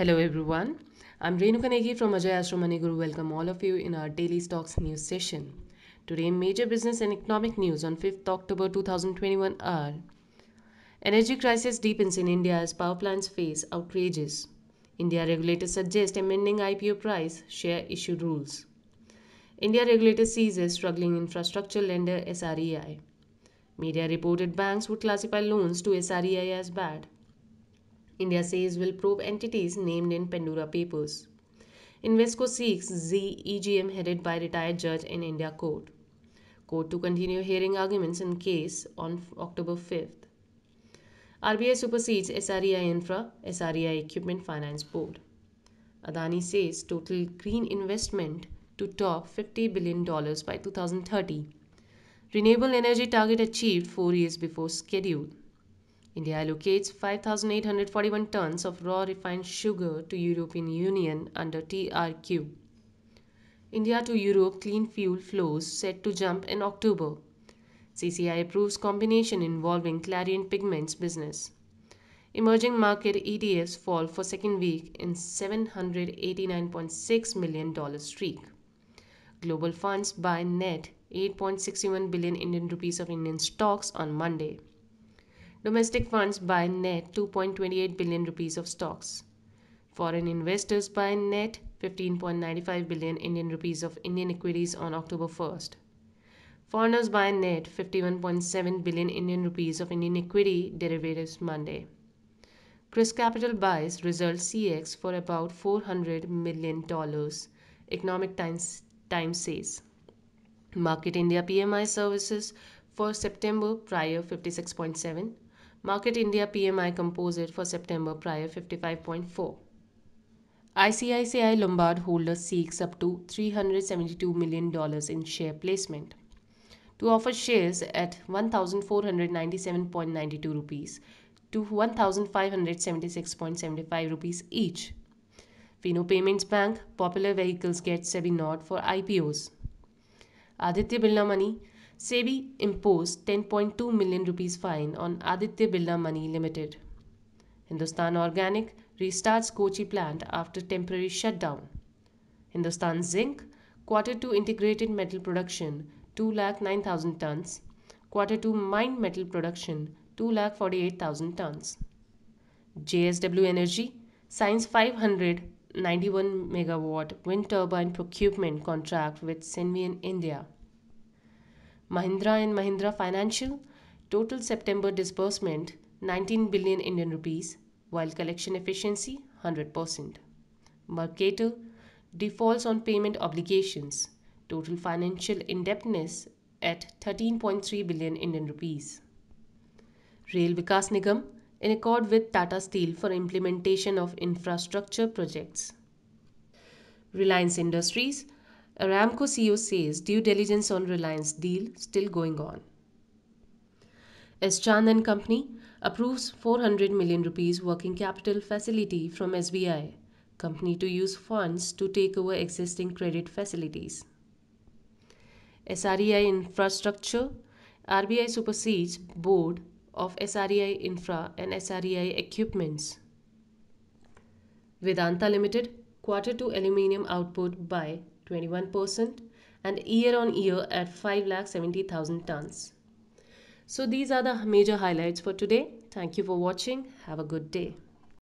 Hello everyone. I'm Renu Kanegi from Ajay Astro Money Guru. Welcome all of you in our daily stocks news session. Today major business and economic news on 5th October 2021 are Energy crisis deepens in India as power plants face outrages. India regulators suggest amending IPO price share issue rules. India regulator seizes struggling infrastructure lender SREI. Media reported banks would classify loans to SREI as bad. India says will probe entities named in Pandora papers. Invesco seeks ZEGM headed by retired judge in India court. Court to continue hearing arguments in case on October 5th. RBI supersedes SRI Infra, SRI Equipment Finance Board. Adani says total green investment to top $50 billion by 2030. Renewable energy target achieved four years before schedule. India allocates 5,841 tons of raw refined sugar to European Union under TRQ. India to Europe clean fuel flows set to jump in October. CCI approves combination involving Clarion Pigments business. Emerging market ETFs fall for second week in $789.6 million streak. Global funds buy net 8.61 billion Indian rupees of Indian stocks on Monday. Domestic funds buy net 2.28 billion rupees of stocks. Foreign investors buy net 15.95 billion Indian rupees of Indian equities on October 1st. Foreigners buy net 51.7 billion Indian rupees of Indian equity derivatives Monday. Chris Capital buys Result CX for about $400 million, Economic Times, Times says. Market India PMI services for September prior 56.7, Market India PMI Composite for September prior 55.4. ICICI Lombard holder seeks up to $372 million in share placement. To offer shares at 1497.92 rupees to 1576.75 rupees each. Fino Payments Bank, Popular Vehicles get SEBI nod for IPOs. Aditya Birla Money SEBI imposed 10.2 million rupees fine on Aditya Birla Money Limited. Hindustan Organic restarts Kochi plant after temporary shutdown. Hindustan Zinc quarter 2 integrated metal production 2,09,000 tons, quarter 2 mined metal production 2,48,000 tons. JSW Energy signs 591 megawatt wind turbine procurement contract with Senvion India. Mahindra and Mahindra Financial, total September disbursement 19 billion Indian rupees, while collection efficiency 100%. Mercator, defaults on payment obligations, total financial indebtedness at 13.3 billion Indian rupees. Rail Vikas Nigam, in accord with Tata Steel for implementation of infrastructure projects. Reliance Industries, Aramco CEO says due diligence on Reliance deal still going on. S. and Company approves 400 million rupees working capital facility from SBI. Company to use funds to take over existing credit facilities. SRI Infrastructure RBI supersedes board of SRI Infra and SRI Equipments. Vedanta Limited quarter to aluminium output by 21% and year on year at 5,70,000 tons. So these are the major highlights for today. Thank you for watching. Have a good day.